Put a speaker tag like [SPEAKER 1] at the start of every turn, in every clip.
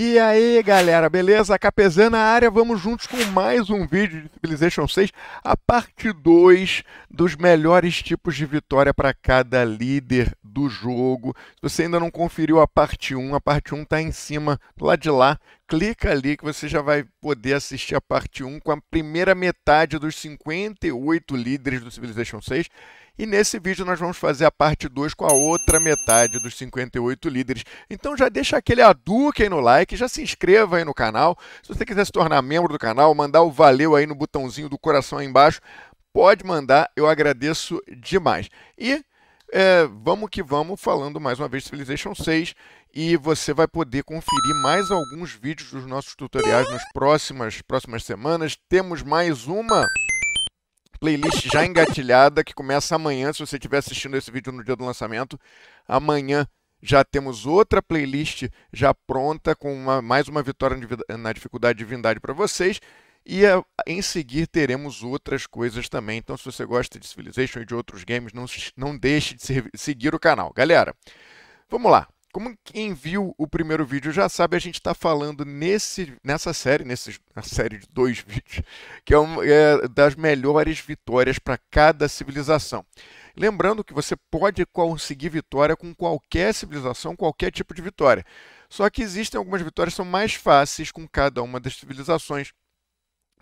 [SPEAKER 1] E aí galera, beleza? Capezana na área, vamos juntos com mais um vídeo de Civilization 6, a parte 2 dos melhores tipos de vitória para cada líder do jogo. Se você ainda não conferiu a parte 1, a parte 1 está em cima, do lado de lá, clica ali que você já vai poder assistir a parte 1 com a primeira metade dos 58 líderes do Civilization 6 e nesse vídeo nós vamos fazer a parte 2 com a outra metade dos 58 líderes. Então já deixa aquele aduque no like, já se inscreva aí no canal. Se você quiser se tornar membro do canal, mandar o valeu aí no botãozinho do coração aí embaixo, pode mandar, eu agradeço demais. E é, vamos que vamos falando mais uma vez de Civilization 6 e você vai poder conferir mais alguns vídeos dos nossos tutoriais nas próximas, próximas semanas. Temos mais uma playlist já engatilhada que começa amanhã. Se você estiver assistindo esse vídeo no dia do lançamento, amanhã já temos outra playlist já pronta com uma, mais uma vitória na dificuldade de divindade para vocês. E a, é, em seguir teremos outras coisas também. Então, se você gosta de Civilization e de outros games, não, não deixe de ser, seguir o canal. Galera, vamos lá. Como quem viu o primeiro vídeo já sabe, a gente está falando nesse, nessa série, nessa na série de dois vídeos, que é, é das melhores vitórias para cada civilização. Lembrando que você pode conseguir vitória com qualquer civilização, qualquer tipo de vitória. Só que existem algumas vitórias que são mais fáceis com cada uma das civilizações.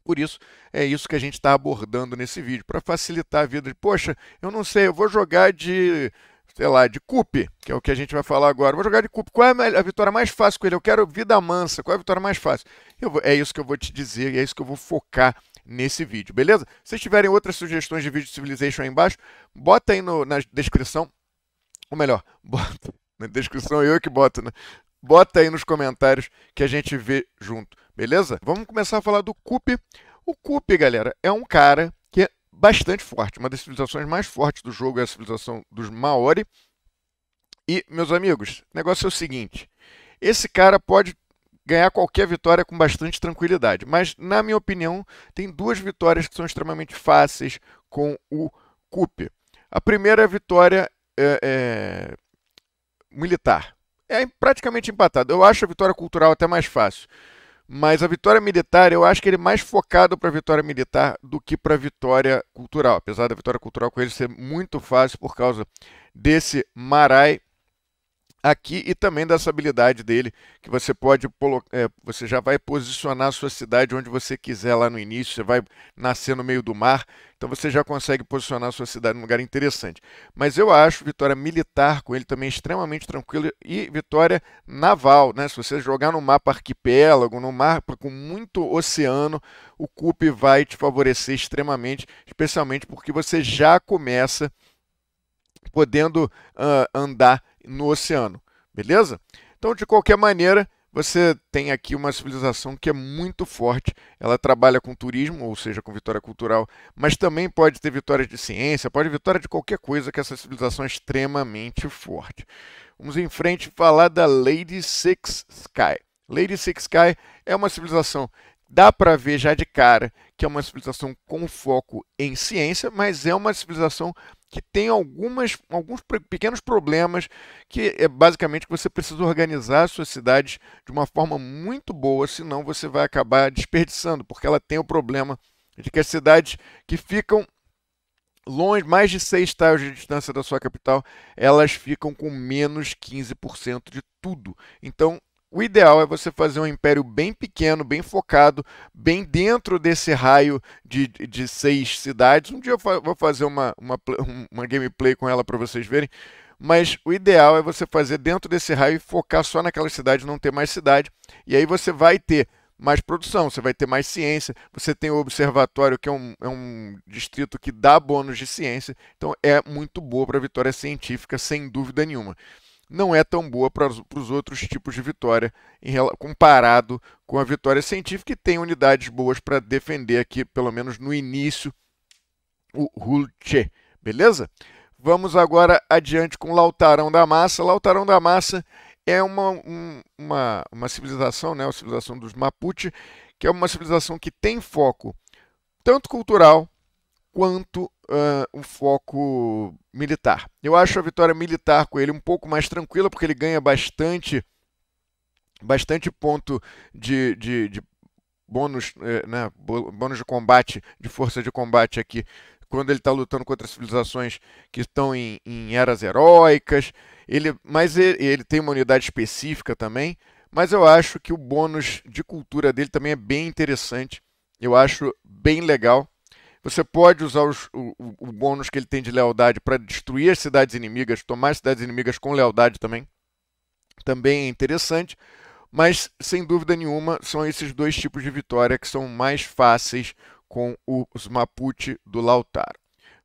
[SPEAKER 1] Por isso, é isso que a gente está abordando nesse vídeo, para facilitar a vida de, poxa, eu não sei, eu vou jogar de sei lá, de cupe, que é o que a gente vai falar agora. Vou jogar de cupe. Qual é a vitória mais fácil com ele? Eu quero vida mansa. Qual é a vitória mais fácil? Vou, é isso que eu vou te dizer e é isso que eu vou focar nesse vídeo, beleza? Se vocês tiverem outras sugestões de vídeo de Civilization aí embaixo, bota aí no, na descrição. Ou melhor, bota na descrição, eu que boto, né? Bota aí nos comentários que a gente vê junto, beleza? Vamos começar a falar do Coupe. O Coupe, galera, é um cara bastante forte. Uma das civilizações mais fortes do jogo é a civilização dos Maori. E, meus amigos, o negócio é o seguinte: esse cara pode ganhar qualquer vitória com bastante tranquilidade, mas, na minha opinião, tem duas vitórias que são extremamente fáceis com o Coupe. A primeira é vitória é, é, militar. É praticamente empatado. Eu acho a vitória cultural até mais fácil. Mas a vitória militar, eu acho que ele é mais focado para a vitória militar do que para a vitória cultural. Apesar da vitória cultural com ele ser muito fácil por causa desse Marai aqui e também dessa habilidade dele, que você pode é, você já vai posicionar a sua cidade onde você quiser lá no início, você vai nascer no meio do mar, então você já consegue posicionar a sua cidade num lugar interessante. Mas eu acho vitória militar com ele também extremamente tranquila e vitória naval, né? Se você jogar no mapa arquipélago, no mapa com muito oceano, o CUP vai te favorecer extremamente, especialmente porque você já começa podendo uh, andar no oceano, beleza? Então, de qualquer maneira, você tem aqui uma civilização que é muito forte. Ela trabalha com turismo, ou seja, com vitória cultural, mas também pode ter vitória de ciência, pode vitória de qualquer coisa, que essa civilização é extremamente forte. Vamos em frente falar da Lady Six Sky. Lady Six Sky é uma civilização, dá para ver já de cara que é uma civilização com foco em ciência, mas é uma civilização que tem algumas, alguns pequenos problemas que é basicamente que você precisa organizar a sua cidade de uma forma muito boa, senão você vai acabar desperdiçando, porque ela tem o problema de que as cidades que ficam longe, mais de seis estágios de distância da sua capital, elas ficam com menos 15% de tudo. Então, o ideal é você fazer um império bem pequeno, bem focado, bem dentro desse raio de, de seis cidades. Um dia eu fa vou fazer uma, uma, uma gameplay com ela para vocês verem. Mas o ideal é você fazer dentro desse raio e focar só naquela cidade, não ter mais cidade. E aí você vai ter mais produção, você vai ter mais ciência. Você tem o observatório, que é um, é um distrito que dá bônus de ciência. Então é muito boa para a vitória científica, sem dúvida nenhuma não é tão boa para os outros tipos de vitória em, comparado com a vitória científica e tem unidades boas para defender aqui, pelo menos no início, o Hulche, beleza? Vamos agora adiante com Lautarão da Massa. Lautarão da Massa é uma, um, uma, uma civilização, né, a civilização dos Mapuche, que é uma civilização que tem foco tanto cultural quanto uh, um foco militar. Eu acho a vitória militar com ele um pouco mais tranquila, porque ele ganha bastante bastante ponto de, de, de bônus, eh, né, bônus de combate, de força de combate aqui, quando ele está lutando contra civilizações que estão em, em, eras heróicas. Ele, mas ele, ele tem uma unidade específica também. Mas eu acho que o bônus de cultura dele também é bem interessante. Eu acho bem legal. Você pode usar os, o, o bônus que ele tem de lealdade para destruir as cidades inimigas, tomar as cidades inimigas com lealdade também. Também é interessante, mas sem dúvida nenhuma são esses dois tipos de vitória que são mais fáceis com os Mapuche do Lautaro.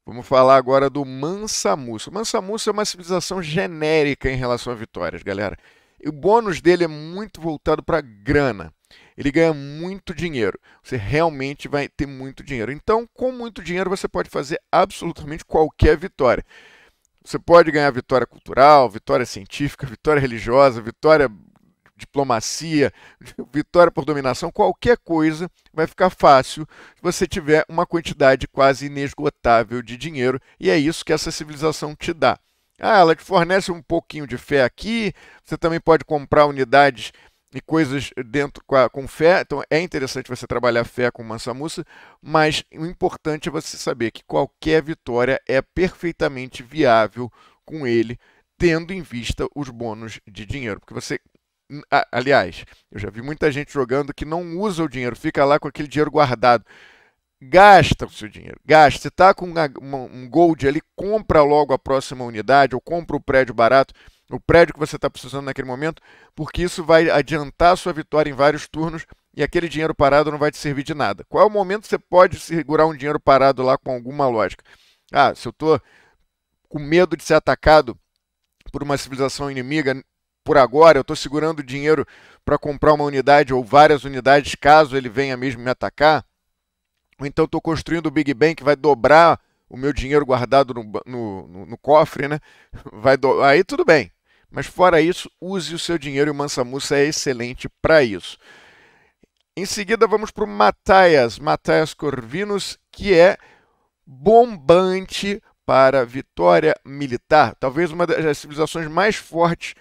[SPEAKER 1] Vamos falar agora do Mansa Mansa Musa é uma civilização genérica em relação a vitórias, galera. E o bônus dele é muito voltado para grana ele ganha muito dinheiro. Você realmente vai ter muito dinheiro. Então, com muito dinheiro, você pode fazer absolutamente qualquer vitória. Você pode ganhar vitória cultural, vitória científica, vitória religiosa, vitória diplomacia, vitória por dominação, qualquer coisa vai ficar fácil se você tiver uma quantidade quase inesgotável de dinheiro, e é isso que essa civilização te dá. Ah, ela te fornece um pouquinho de fé aqui, você também pode comprar unidades e coisas dentro com fé. Então é interessante você trabalhar fé com Mansa Mussa, mas o importante é você saber que qualquer vitória é perfeitamente viável com ele, tendo em vista os bônus de dinheiro, porque você hum, aliás, eu já vi muita gente jogando que não usa o dinheiro, fica lá com aquele dinheiro guardado. Gasta o seu dinheiro, gasta. Se está com uma, um gold ali, compra logo a próxima unidade ou compra o prédio barato o prédio que você está precisando naquele momento, porque isso vai adiantar a sua vitória em vários turnos e aquele dinheiro parado não vai te servir de nada. Qual é o momento que você pode segurar um dinheiro parado lá com alguma lógica? Ah, se eu estou com medo de ser atacado por uma civilização inimiga por agora, eu estou segurando dinheiro para comprar uma unidade ou várias unidades caso ele venha mesmo me atacar. Ou então estou construindo o Big Bang que vai dobrar o meu dinheiro guardado no, no, no, no cofre, né? Vai do... Aí tudo bem, mas fora isso, use o seu dinheiro e o Mansamussa é excelente para isso. Em seguida, vamos para o Matthias, Matthias Corvinus, que é bombante para vitória militar. Talvez uma das civilizações mais fortes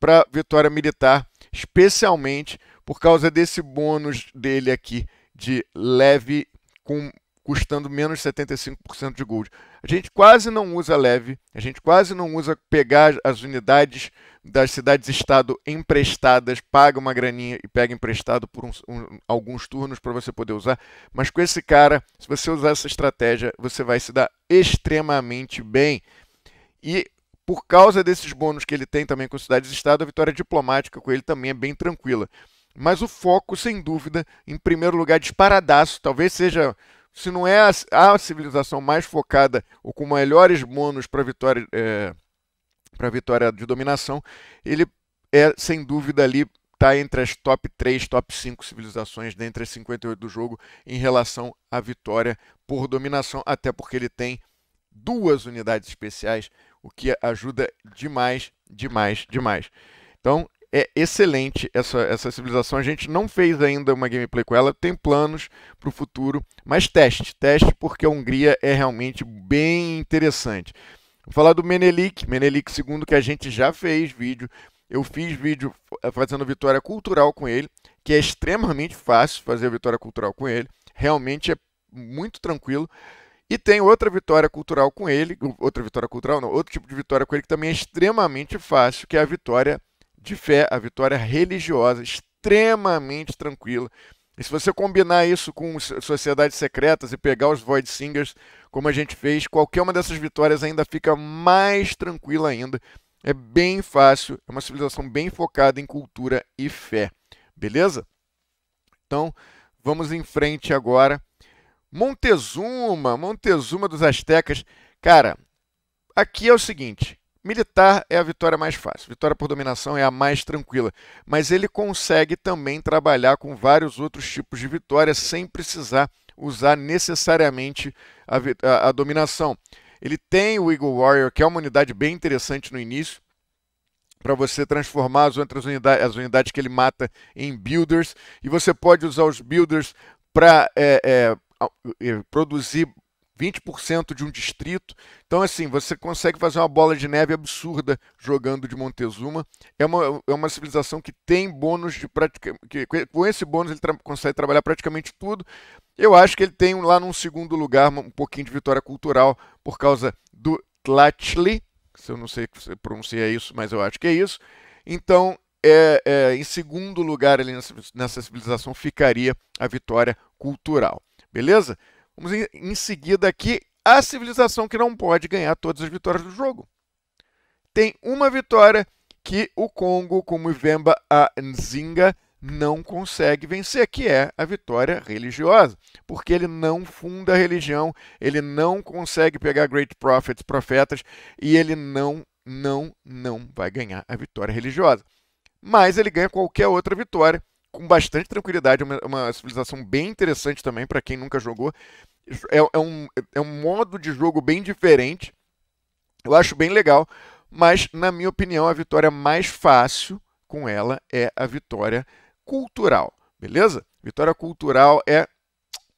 [SPEAKER 1] para vitória militar, especialmente por causa desse bônus dele aqui de leve com custando menos 75% de gold. A gente quase não usa leve, a gente quase não usa pegar as unidades das cidades-estado emprestadas, paga uma graninha e pega emprestado por um, um, alguns turnos para você poder usar. Mas com esse cara, se você usar essa estratégia, você vai se dar extremamente bem. E por causa desses bônus que ele tem também com cidades-estado, a vitória diplomática com ele também é bem tranquila. Mas o foco, sem dúvida, em primeiro lugar, disparadaço, talvez seja se não é a, a civilização mais focada ou com melhores bônus para vitória, é, para vitória de dominação, ele é sem dúvida ali está entre as top 3, top 5 civilizações dentre as 58 do jogo em relação à vitória por dominação, até porque ele tem duas unidades especiais, o que ajuda demais, demais, demais. Então, é excelente essa, essa civilização. A gente não fez ainda uma gameplay com ela, tem planos para o futuro, mas teste, teste porque a Hungria é realmente bem interessante. Vou falar do Menelik, Menelik segundo que a gente já fez vídeo, eu fiz vídeo fazendo vitória cultural com ele, que é extremamente fácil fazer vitória cultural com ele, realmente é muito tranquilo. E tem outra vitória cultural com ele, outra vitória cultural não, outro tipo de vitória com ele que também é extremamente fácil, que é a vitória de fé, a vitória religiosa, extremamente tranquila. E se você combinar isso com sociedades secretas e pegar os Void Singers, como a gente fez, qualquer uma dessas vitórias ainda fica mais tranquila ainda. É bem fácil, é uma civilização bem focada em cultura e fé. Beleza? Então, vamos em frente agora. Montezuma, Montezuma dos Aztecas. Cara, aqui é o seguinte, Militar é a vitória mais fácil, vitória por dominação é a mais tranquila, mas ele consegue também trabalhar com vários outros tipos de vitória sem precisar usar necessariamente a, a, a dominação. Ele tem o Eagle Warrior, que é uma unidade bem interessante no início, para você transformar as outras unidades, as unidades que ele mata em builders, e você pode usar os builders para é, é, produzir 20% de um distrito. Então, assim, você consegue fazer uma bola de neve absurda jogando de Montezuma. É uma, é uma civilização que tem bônus de prática. Que, com esse bônus ele tra consegue trabalhar praticamente tudo. Eu acho que ele tem lá num segundo lugar um pouquinho de vitória cultural por causa do Tlatli. Se eu não sei se pronuncia isso, mas eu acho que é isso. Então, é, é, em segundo lugar ali nessa, nessa civilização ficaria a vitória cultural. Beleza? Vamos em, em seguida aqui a civilização que não pode ganhar todas as vitórias do jogo. Tem uma vitória que o Congo, como Ivemba a Nzinga, não consegue vencer, que é a vitória religiosa, porque ele não funda a religião, ele não consegue pegar great prophets, profetas, e ele não, não, não vai ganhar a vitória religiosa. Mas ele ganha qualquer outra vitória com bastante tranquilidade, uma, uma civilização bem interessante também para quem nunca jogou. É, é, um, é um modo de jogo bem diferente, eu acho bem legal, mas na minha opinião a vitória mais fácil com ela é a vitória cultural, beleza? Vitória cultural é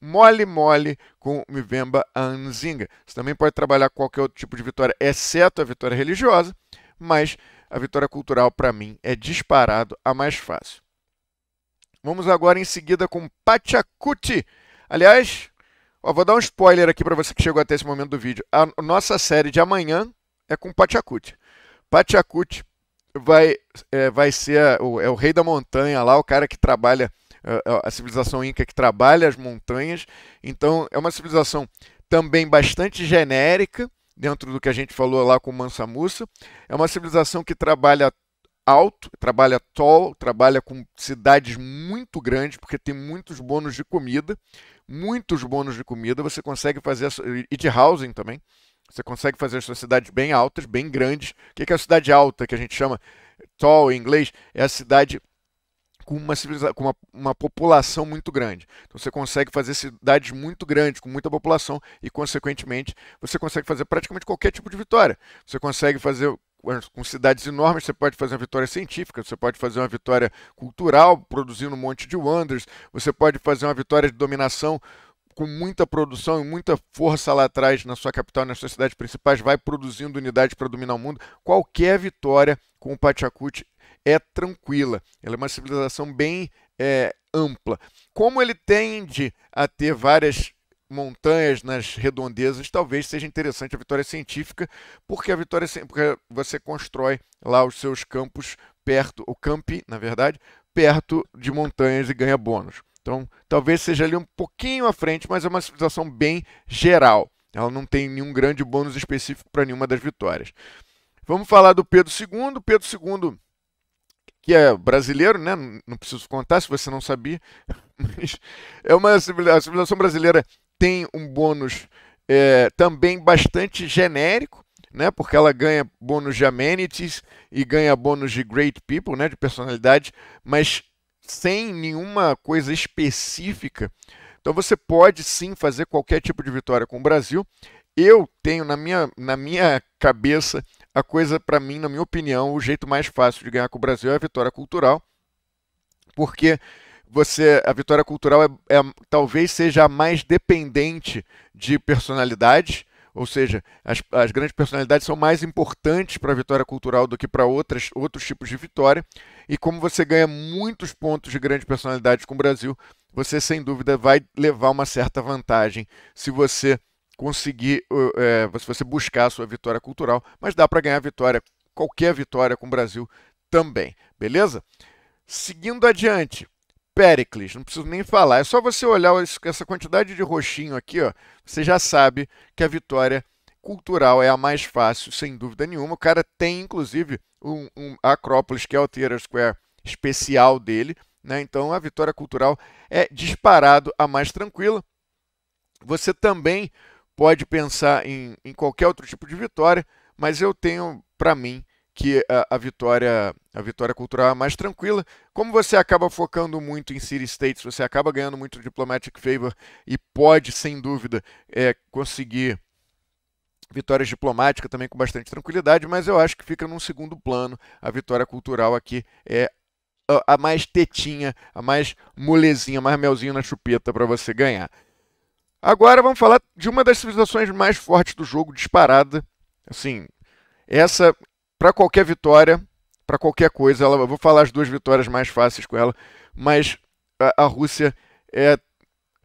[SPEAKER 1] mole mole com Mivemba Anzinga. Você também pode trabalhar qualquer outro tipo de vitória, exceto a vitória religiosa, mas a vitória cultural para mim é disparado a mais fácil. Vamos agora em seguida com Pachacuti. Aliás, ó, vou dar um spoiler aqui para você que chegou até esse momento do vídeo. A nossa série de amanhã é com Pachacuti. Pachacuti vai, é, vai ser o, é o rei da montanha lá, o cara que trabalha, é, é, a civilização inca que trabalha as montanhas. Então, é uma civilização também bastante genérica, dentro do que a gente falou lá com Mansa Musa. É uma civilização que trabalha alto, trabalha tall, trabalha com cidades muito grandes, porque tem muitos bônus de comida, muitos bônus de comida, você consegue fazer, e de housing também, você consegue fazer as suas cidades bem altas, bem grandes. O que é a cidade alta, que a gente chama tall em inglês? É a cidade com, uma, com uma, uma, população muito grande. Então você consegue fazer cidades muito grandes, com muita população, e consequentemente você consegue fazer praticamente qualquer tipo de vitória. Você consegue fazer com cidades enormes, você pode fazer uma vitória científica, você pode fazer uma vitória cultural, produzindo um monte de wonders, você pode fazer uma vitória de dominação com muita produção e muita força lá atrás na sua capital, nas suas cidades principais, vai produzindo unidades para dominar o mundo. Qualquer vitória com o Pachacuti é tranquila. Ela é uma civilização bem é, ampla. Como ele tende a ter várias montanhas nas redondezas, talvez seja interessante a vitória científica, porque a vitória porque você constrói lá os seus campos perto, o campi, na verdade, perto de montanhas e ganha bônus. Então, talvez seja ali um pouquinho à frente, mas é uma civilização bem geral. Ela não tem nenhum grande bônus específico para nenhuma das vitórias. Vamos falar do Pedro II. Pedro II, que é brasileiro, né? Não preciso contar se você não sabia, mas é uma civilização brasileira tem um bônus é, também bastante genérico, né? Porque ela ganha bônus de amenities e ganha bônus de great people, né? De personalidade, mas sem nenhuma coisa específica. Então você pode sim fazer qualquer tipo de vitória com o Brasil. Eu tenho na minha, na minha cabeça a coisa, para mim, na minha opinião, o jeito mais fácil de ganhar com o Brasil é a vitória cultural, porque você a vitória cultural é, é talvez seja a mais dependente de personalidades, ou seja, as, as grandes personalidades são mais importantes para a vitória cultural do que para outras, outros tipos de vitória. E como você ganha muitos pontos de grandes personalidades com o Brasil, você sem dúvida vai levar uma certa vantagem se você conseguir, é, se você buscar a sua vitória cultural. Mas dá para ganhar vitória, qualquer vitória com o Brasil também, beleza? Seguindo adiante, Pericles, não preciso nem falar. É só você olhar essa quantidade de roxinho aqui, ó, você já sabe que a vitória cultural é a mais fácil, sem dúvida nenhuma. O cara tem, inclusive, um, um Acrópolis, que é o Theater Square especial dele. Né? Então, a vitória cultural é disparado a mais tranquila. Você também pode pensar em, em qualquer outro tipo de vitória, mas eu tenho, para mim, que a, a, vitória a vitória cultural é mais tranquila. Como você acaba focando muito em city states, você acaba ganhando muito diplomatic favor e pode, sem dúvida, é, conseguir vitórias diplomáticas também com bastante tranquilidade, mas eu acho que fica num segundo plano. A vitória cultural aqui é a, a mais tetinha, a mais molezinha, mais melzinho na chupeta para você ganhar. Agora vamos falar de uma das civilizações mais fortes do jogo, disparada. Assim, essa para qualquer vitória, para qualquer coisa, ela, eu vou falar as duas vitórias mais fáceis com ela, mas a, a Rússia é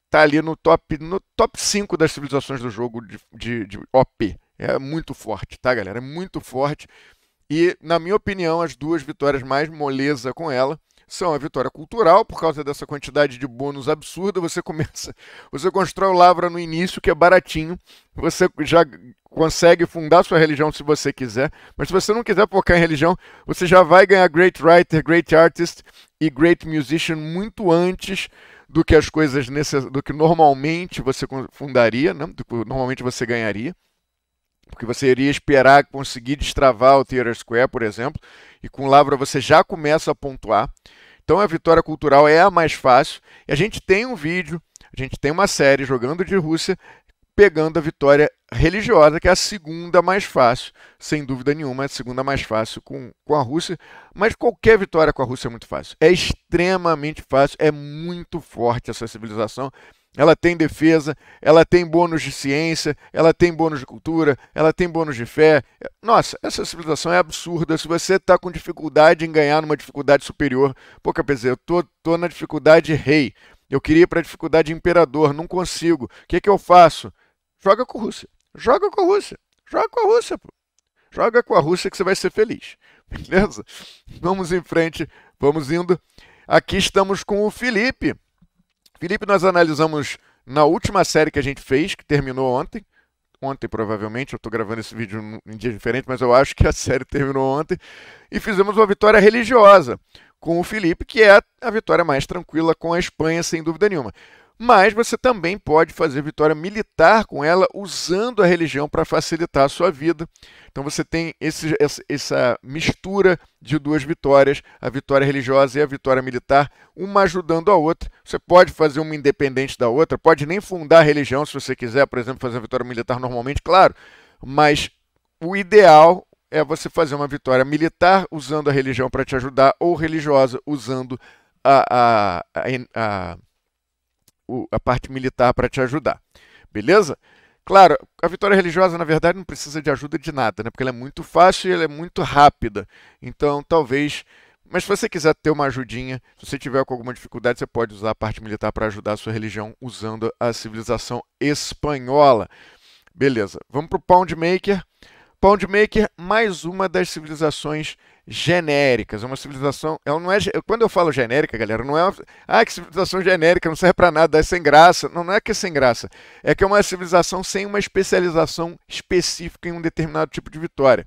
[SPEAKER 1] tá ali no top no top 5 das civilizações do jogo de, de, de OP. É muito forte, tá, galera? É muito forte. E, na minha opinião, as duas vitórias mais moleza com ela são a vitória cultural, por causa dessa quantidade de bônus absurda, você começa, você constrói o Lavra no início, que é baratinho, você já consegue fundar sua religião se você quiser, mas se você não quiser focar em religião, você já vai ganhar great writer, great artist e great musician muito antes do que as coisas necess... do que normalmente você fundaria, né? do que normalmente você ganharia, porque você iria esperar conseguir destravar o Theater Square, por exemplo, e com Lavra você já começa a pontuar. Então a vitória cultural é a mais fácil. E a gente tem um vídeo, a gente tem uma série jogando de Rússia pegando a vitória religiosa, que é a segunda mais fácil, sem dúvida nenhuma, é a segunda mais fácil com, com a Rússia, mas qualquer vitória com a Rússia é muito fácil. É extremamente fácil, é muito forte essa civilização. Ela tem defesa, ela tem bônus de ciência, ela tem bônus de cultura, ela tem bônus de fé. Nossa, essa civilização é absurda. Se você está com dificuldade em ganhar numa dificuldade superior, pô, Capezê, eu tô, tô na dificuldade rei. Eu queria ir para a dificuldade imperador, não consigo. O que, que eu faço? Joga com a Rússia. Joga com a Rússia. Joga com a Rússia, pô. Joga com a Rússia que você vai ser feliz. Beleza? Vamos em frente, vamos indo. Aqui estamos com o Felipe. Felipe, nós analisamos na última série que a gente fez, que terminou ontem. Ontem, provavelmente, eu estou gravando esse vídeo em dia diferente, mas eu acho que a série terminou ontem. E fizemos uma vitória religiosa com o Felipe, que é a vitória mais tranquila com a Espanha, sem dúvida nenhuma mas você também pode fazer vitória militar com ela usando a religião para facilitar a sua vida. Então você tem esse, essa mistura de duas vitórias, a vitória religiosa e a vitória militar, uma ajudando a outra. Você pode fazer uma independente da outra, pode nem fundar a religião se você quiser, por exemplo, fazer uma vitória militar normalmente, claro, mas o ideal é você fazer uma vitória militar usando a religião para te ajudar ou religiosa usando a, a, a, a o, a parte militar para te ajudar. Beleza? Claro, a vitória religiosa, na verdade, não precisa de ajuda de nada, né? Porque ela é muito fácil e ela é muito rápida. Então, talvez. Mas se você quiser ter uma ajudinha, se você tiver com alguma dificuldade, você pode usar a parte militar para ajudar a sua religião usando a civilização espanhola. Beleza, vamos para o Poundmaker. Poundmaker, mais uma das civilizações espanholas genéricas. Uma civilização. Ela não é, quando eu falo genérica, galera, não é uma. Ah, que civilização genérica, não serve para nada, é sem graça. Não, não é que é sem graça. É que é uma civilização sem uma especialização específica em um determinado tipo de vitória.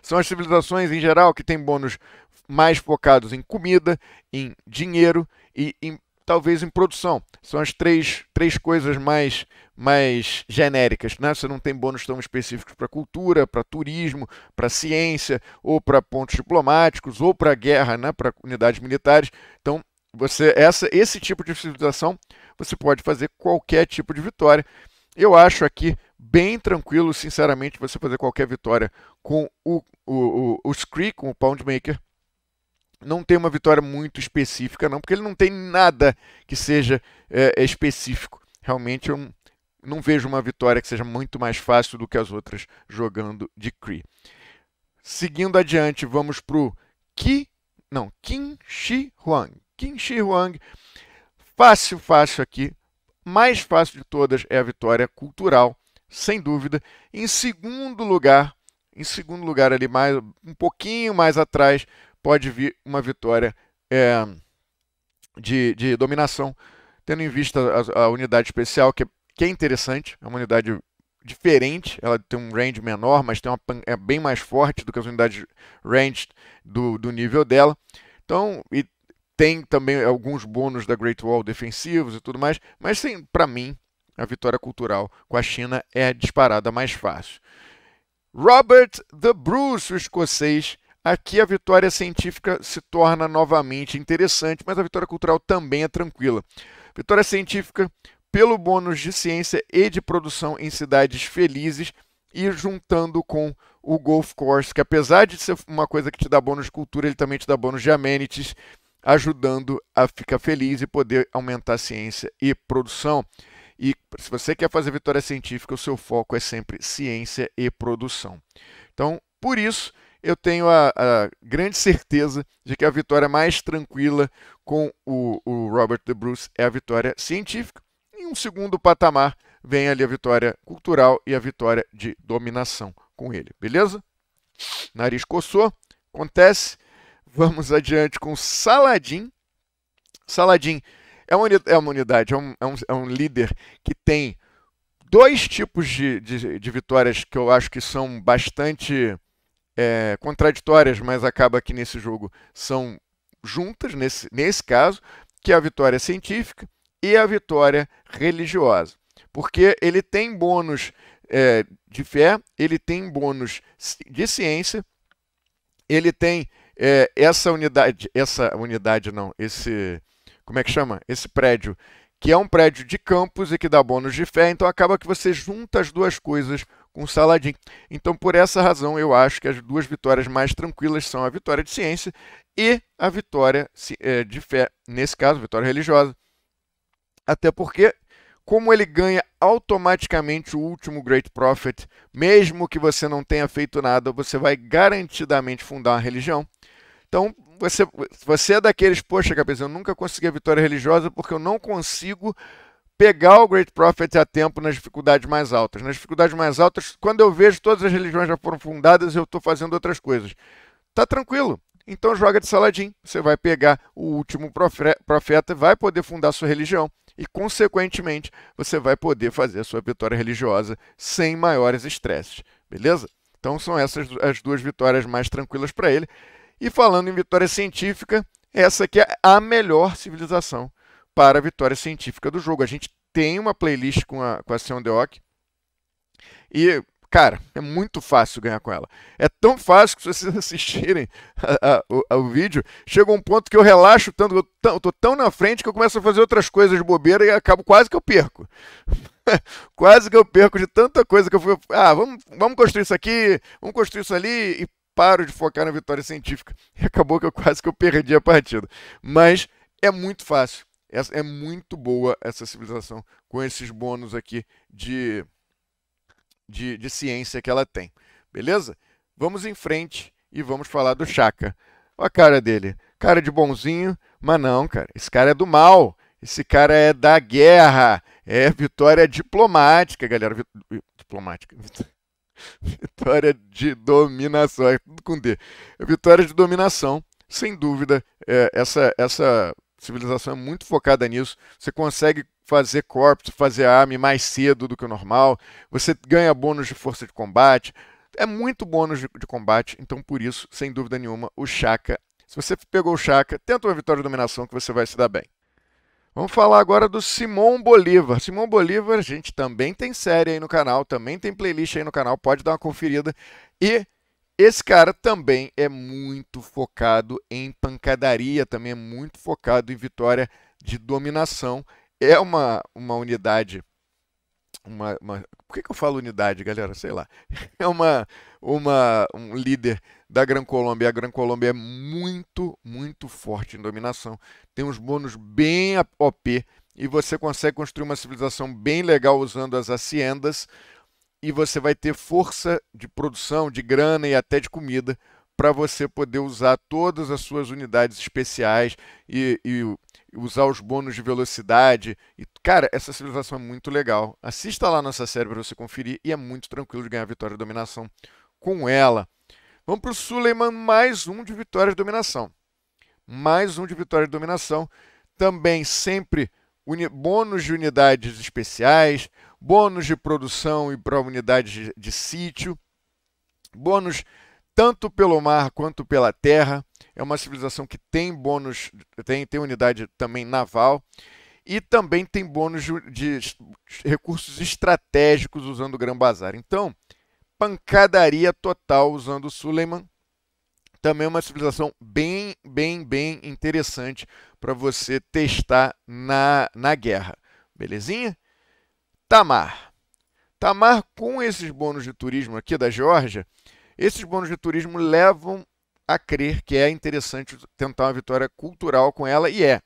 [SPEAKER 1] São as civilizações, em geral, que têm bônus mais focados em comida, em dinheiro e em talvez em produção. São as três, três coisas mais, mais genéricas. Né? Você não tem bônus tão específicos para cultura, para turismo, para ciência, ou para pontos diplomáticos, ou para guerra, né? para unidades militares. Então, você essa esse tipo de civilização você pode fazer qualquer tipo de vitória. Eu acho aqui bem tranquilo, sinceramente, você fazer qualquer vitória com o, o, o, o Scree, com o Poundmaker, não tem uma vitória muito específica, não, porque ele não tem nada que seja é, é, específico. Realmente, eu não vejo uma vitória que seja muito mais fácil do que as outras jogando de Cree. Seguindo adiante, vamos para o Ki, não, Kim Shi Huang. Kim Shi Huang, fácil, fácil aqui. Mais fácil de todas é a vitória cultural, sem dúvida. Em segundo lugar, em segundo lugar ali mais um pouquinho mais atrás pode vir uma vitória é, de, de, dominação, tendo em vista a, a unidade especial, que, é, que, é interessante, é uma unidade diferente, ela tem um range menor, mas tem uma, é bem mais forte do que as unidades range do, do nível dela. Então, e tem também alguns bônus da Great Wall defensivos e tudo mais, mas para mim, a vitória cultural com a China é a disparada mais fácil. Robert the Bruce, o escocês, Aqui a vitória científica se torna novamente interessante, mas a vitória cultural também é tranquila. Vitória científica pelo bônus de ciência e de produção em cidades felizes e juntando com o Golf Course, que apesar de ser uma coisa que te dá bônus de cultura, ele também te dá bônus de amenities, ajudando a ficar feliz e poder aumentar a ciência e produção. E se você quer fazer vitória científica, o seu foco é sempre ciência e produção. Então, por isso, eu tenho a, a, grande certeza de que a vitória mais tranquila com o, o Robert de Bruce é a vitória científica. Em um segundo patamar, vem ali a vitória cultural e a vitória de dominação com ele, beleza? Nariz coçou, acontece. Vamos adiante com Saladin. Saladin é uma, é uma unidade, é um, é, um, é um líder que tem dois tipos de, de, de, vitórias que eu acho que são bastante é, contraditórias, mas acaba que nesse jogo são juntas, nesse, nesse caso, que é a vitória científica e a vitória religiosa. Porque ele tem bônus é, de fé, ele tem bônus de ciência, ele tem é, essa unidade, essa unidade não, esse, como é que chama? Esse prédio que é um prédio de campus e que dá bônus de fé, então acaba que você junta as duas coisas com o Saladin. Então, por essa razão, eu acho que as duas vitórias mais tranquilas são a vitória de ciência e a vitória é, de fé, nesse caso, vitória religiosa. Até porque, como ele ganha automaticamente o último Great Prophet, mesmo que você não tenha feito nada, você vai garantidamente fundar uma religião. Então, você, você é daqueles, poxa, cabeça, eu nunca consegui a vitória religiosa porque eu não consigo pegar o Great Prophet a tempo nas dificuldades mais altas. Nas dificuldades mais altas, quando eu vejo todas as religiões já foram fundadas, eu estou fazendo outras coisas. Tá tranquilo. Então joga de Saladin. Você vai pegar o último profeta, vai poder fundar sua religião e, consequentemente, você vai poder fazer a sua vitória religiosa sem maiores estresses. Beleza? Então são essas as duas vitórias mais tranquilas para ele. E falando em vitória científica, essa aqui é a melhor civilização para a vitória científica do jogo. A gente tem uma playlist com a, com a Sion Deok. E, cara, é muito fácil ganhar com ela. É tão fácil que se vocês assistirem ao o, vídeo, chega um ponto que eu relaxo tanto, eu, tão, eu tô tão na frente que eu começo a fazer outras coisas de bobeira e acabo quase que eu perco. quase que eu perco de tanta coisa que eu fui. Ah, vamos, vamos construir isso aqui, vamos construir isso ali, e paro de focar na vitória científica. E acabou que eu quase que eu perdi a partida. Mas é muito fácil. Essa, é muito boa essa civilização com esses bônus aqui de, de, de ciência que ela tem. Beleza? Vamos em frente e vamos falar do Chaka. Olha a cara dele. Cara de bonzinho, mas não, cara. Esse cara é do mal. Esse cara é da guerra. É vitória diplomática, galera. Diplomática. Vitória de dominação, é tudo com D. Vitória de dominação, sem dúvida, é, essa, essa civilização é muito focada nisso. Você consegue fazer corpos, fazer arme mais cedo do que o normal, você ganha bônus de força de combate, é muito bônus de, de combate, então por isso, sem dúvida nenhuma, o Chaka. Se você pegou o Chaka, tenta uma vitória de dominação que você vai se dar bem. Vamos falar agora do Simão Bolívar. Simão Bolívar, a gente também tem série aí no canal, também tem playlist aí no canal, pode dar uma conferida. E esse cara também é muito focado em pancadaria, também é muito focado em vitória de dominação. É uma, uma unidade uma, uma, por que, que eu falo unidade, galera? Sei lá. É uma, uma, um líder da Gran Colômbia. A Gran Colômbia é muito, muito forte em dominação. Tem uns bônus bem OP e você consegue construir uma civilização bem legal usando as haciendas e você vai ter força de produção, de grana e até de comida para você poder usar todas as suas unidades especiais e, e usar os bônus de velocidade. E, cara, essa civilização é muito legal. Assista lá nossa série para você conferir e é muito tranquilo de ganhar vitória e dominação com ela. Vamos para o Suleiman, mais um de vitória e dominação. Mais um de vitória e dominação. Também sempre bônus de unidades especiais, bônus de produção e para unidades de, de sítio, bônus tanto pelo mar quanto pela terra. É uma civilização que tem bônus, tem, tem unidade também naval e também tem bônus de recursos estratégicos usando o Gran Bazar. Então, pancadaria total usando o Suleiman. Também é uma civilização bem, bem, bem interessante para você testar na, na guerra. Belezinha? Tamar. Tamar, com esses bônus de turismo aqui da Georgia esses bônus de turismo levam a crer que é interessante tentar uma vitória cultural com ela e é.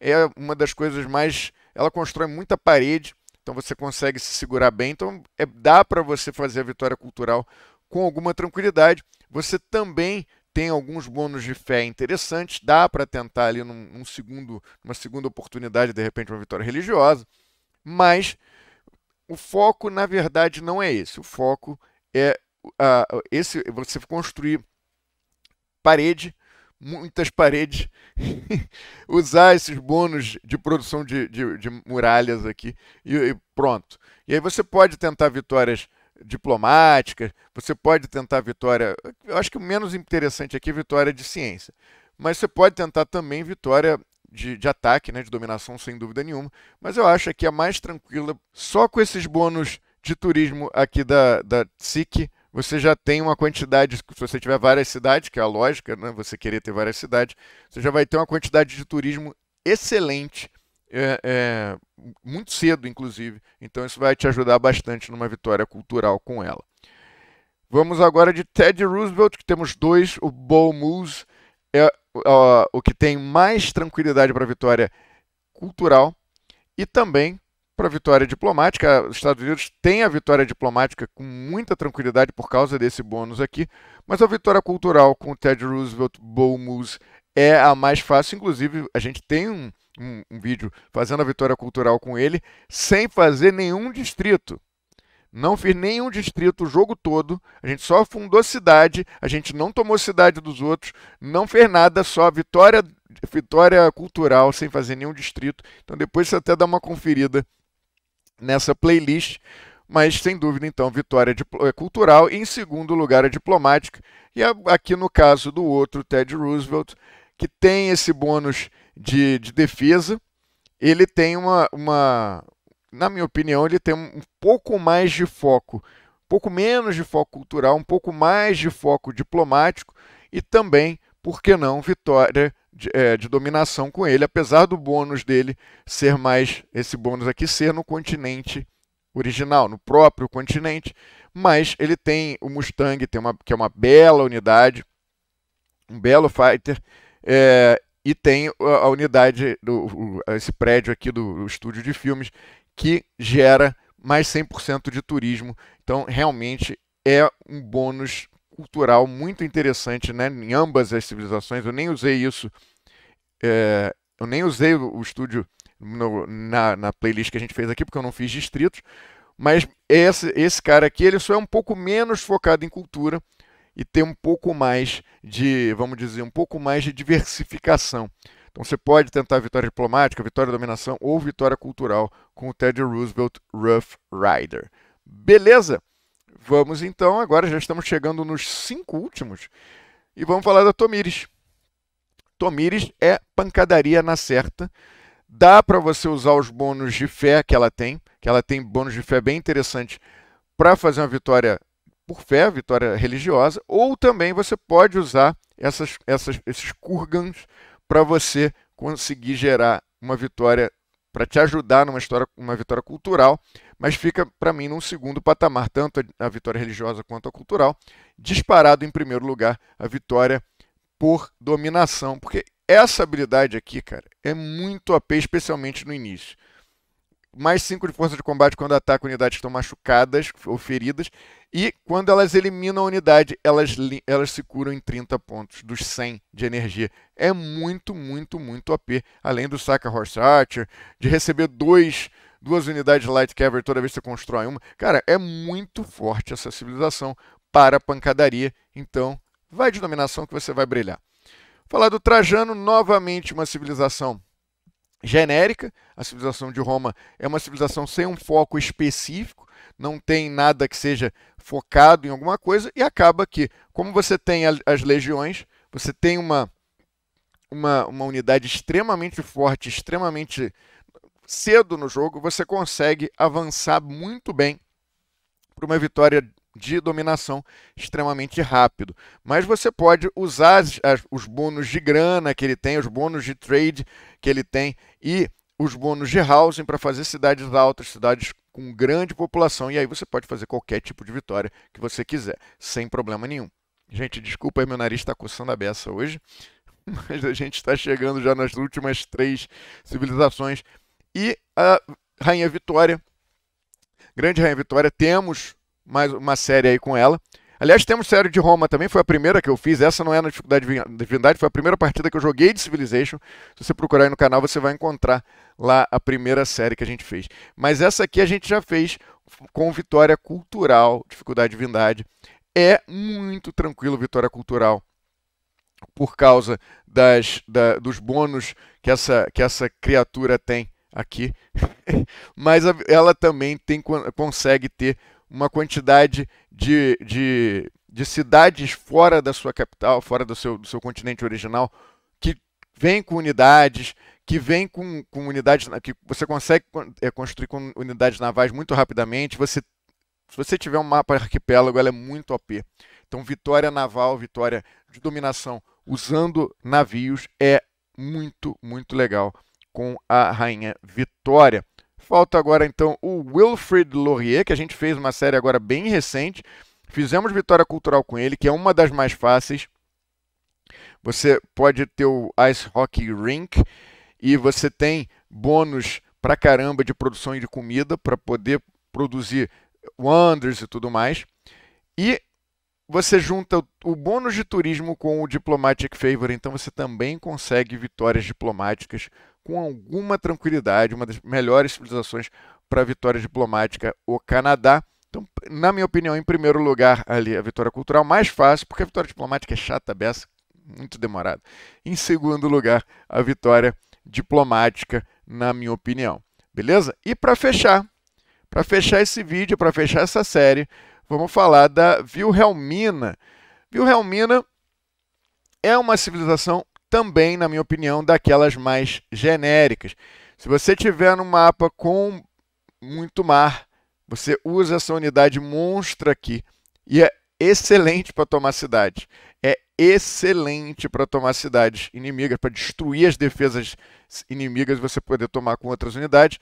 [SPEAKER 1] É uma das coisas mais. Ela constrói muita parede, então você consegue se segurar bem. Então é, dá para você fazer a vitória cultural com alguma tranquilidade. Você também tem alguns bônus de fé interessantes, dá para tentar ali num, num segundo, numa segunda oportunidade, de repente uma vitória religiosa, mas o foco, na verdade, não é esse. O foco é uh, esse você construir parede, muitas paredes, usar esses bônus de produção de, de, de muralhas aqui e, e pronto. E aí você pode tentar vitórias diplomáticas, você pode tentar vitória. Eu acho que o menos interessante aqui é vitória de ciência. Mas você pode tentar também vitória de, de, ataque, né, de dominação, sem dúvida nenhuma. Mas eu acho que é mais tranquila só com esses bônus de turismo aqui da, da SIC você já tem uma quantidade, se você tiver várias cidades, que é a lógica, né? você querer ter várias cidades, você já vai ter uma quantidade de turismo excelente, é, é, muito cedo, inclusive. Então, isso vai te ajudar bastante numa vitória cultural com ela. Vamos agora de Ted Roosevelt, que temos dois. O Bull Moose é ó, o que tem mais tranquilidade para a vitória cultural. E também para a vitória diplomática. Os Estados Unidos têm a vitória diplomática com muita tranquilidade por causa desse bônus aqui, mas a vitória cultural com Ted Roosevelt Bowmus é a mais fácil. Inclusive, a gente tem um, um, um vídeo fazendo a vitória cultural com ele sem fazer nenhum distrito. Não fiz nenhum distrito o jogo todo. A gente só fundou cidade, a gente não tomou cidade dos outros, não fez nada, só vitória, vitória cultural sem fazer nenhum distrito. Então depois você até dá uma conferida nessa playlist. Mas, sem dúvida, então, vitória é é cultural. E, em segundo lugar, a diplomática. E aqui no caso do outro, Ted Roosevelt, que tem esse bônus de, de defesa, ele tem uma, uma, na minha opinião, ele tem um pouco mais de foco, um pouco menos de foco cultural, um pouco mais de foco diplomático e também, por que não, vitória de, é, de, dominação com ele, apesar do bônus dele ser mais, esse bônus aqui ser no continente original, no próprio continente, mas ele tem o Mustang, tem uma, que é uma bela unidade, um belo fighter, é, e tem a, unidade, do, esse prédio aqui do estúdio de filmes, que gera mais 100% de turismo, então realmente é um bônus cultural muito interessante né, em ambas as civilizações. Eu nem usei isso, é, eu nem usei o estúdio no, na, na, playlist que a gente fez aqui, porque eu não fiz distritos. Mas esse, esse cara aqui, ele só é um pouco menos focado em cultura e tem um pouco mais de, vamos dizer, um pouco mais de diversificação. Então você pode tentar vitória diplomática, vitória dominação ou vitória cultural com o Teddy Roosevelt Rough Rider. Beleza? Vamos então, agora já estamos chegando nos cinco últimos e vamos falar da Tomires. Tomires é pancadaria na certa. Dá para você usar os bônus de fé que ela tem, que ela tem bônus de fé bem interessante para fazer uma vitória por fé, vitória religiosa, ou também você pode usar essas, essas, esses kurgans para você conseguir gerar uma vitória para te ajudar numa história, uma vitória cultural, mas fica para mim num segundo patamar, tanto a vitória religiosa quanto a cultural, disparado em primeiro lugar a vitória por dominação, porque essa habilidade aqui, cara, é muito AP, especialmente no início mais 5 de força de combate quando ataca unidades que estão machucadas ou feridas. E quando elas eliminam a unidade, elas, elas se curam em 30 pontos dos 100 de energia. É muito, muito, muito OP. Além do Saka Horse Archer, de receber dois, duas unidades Light Caver toda vez que você constrói uma. Cara, é muito forte essa civilização para a pancadaria. Então, vai de dominação que você vai brilhar. Falar do Trajano, novamente uma civilização genérica. A civilização de Roma é uma civilização sem um foco específico, não tem nada que seja focado em alguma coisa, e acaba que, como você tem as legiões, você tem uma, uma, uma unidade extremamente forte, extremamente cedo no jogo, você consegue avançar muito bem para uma vitória de dominação extremamente rápido. Mas você pode usar as, as, os bônus de grana que ele tem, os bônus de trade que ele tem e os bônus de housing para fazer cidades altas, cidades com grande população, e aí você pode fazer qualquer tipo de vitória que você quiser, sem problema nenhum. Gente, desculpa aí, meu nariz está coçando a beça hoje, mas a gente está chegando já nas últimas três civilizações. E a Rainha Vitória, Grande Rainha Vitória, temos mais uma série aí com ela. Aliás, temos série de Roma também, foi a primeira que eu fiz, essa não é na dificuldade de divindade, foi a primeira partida que eu joguei de Civilization. Se você procurar aí no canal, você vai encontrar lá a primeira série que a gente fez. Mas essa aqui a gente já fez com Vitória Cultural, dificuldade de divindade. É muito tranquilo Vitória Cultural por causa das, da, dos bônus que essa, que essa criatura tem aqui, mas ela também tem, consegue ter uma quantidade de, de, de cidades fora da sua capital, fora do seu, do seu continente original, que vem com unidades, que vem com, com unidades, que você consegue é, construir com unidades navais muito rapidamente. Você, se você tiver um mapa arquipélago, ela é muito OP. Então, vitória naval, vitória de dominação usando navios é muito, muito legal com a rainha Vitória. Falta agora então o Wilfred Laurier, que a gente fez uma série agora bem recente. Fizemos Vitória Cultural com ele, que é uma das mais fáceis. Você pode ter o Ice Hockey Rink e você tem bônus pra caramba de produção de comida para poder produzir wonders e tudo mais. E você junta o bônus de turismo com o Diplomatic Favor, então você também consegue vitórias diplomáticas com alguma tranquilidade, uma das melhores civilizações para a vitória diplomática, o Canadá. Então, na minha opinião, em primeiro lugar, ali a vitória cultural mais fácil, porque a vitória diplomática é chata, beça, muito demorada. Em segundo lugar, a vitória diplomática, na minha opinião. Beleza? E para fechar, para fechar esse vídeo, para fechar essa série, vamos falar da Vilhelmina Vilhelmina é uma civilização também, na minha opinião, daquelas mais genéricas. Se você tiver um mapa com muito mar, você usa essa unidade monstra aqui e é excelente para tomar cidades. É excelente para tomar cidades inimigas, para destruir as defesas inimigas, você poder tomar com outras unidades.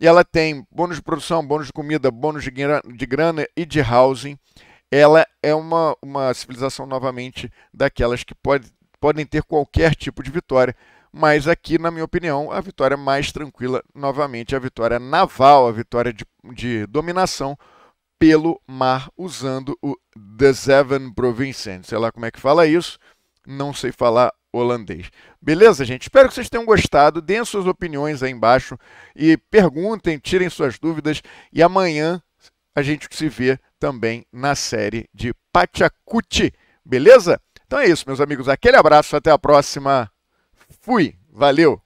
[SPEAKER 1] E ela tem bônus de produção, bônus de comida, bônus de grana, de grana e de housing. Ela é uma, uma civilização novamente daquelas que pode podem ter qualquer tipo de vitória. Mas aqui, na minha opinião, a vitória mais tranquila, novamente, a vitória naval, a vitória de, de dominação pelo mar, usando o The Seven Provinces. Sei lá como é que fala isso, não sei falar holandês. Beleza, gente? Espero que vocês tenham gostado. Deem suas opiniões aí embaixo e perguntem, tirem suas dúvidas. E amanhã a gente se vê também na série de Pachacuti. Beleza? Então é isso, meus amigos. Aquele abraço, até a próxima. Fui, valeu!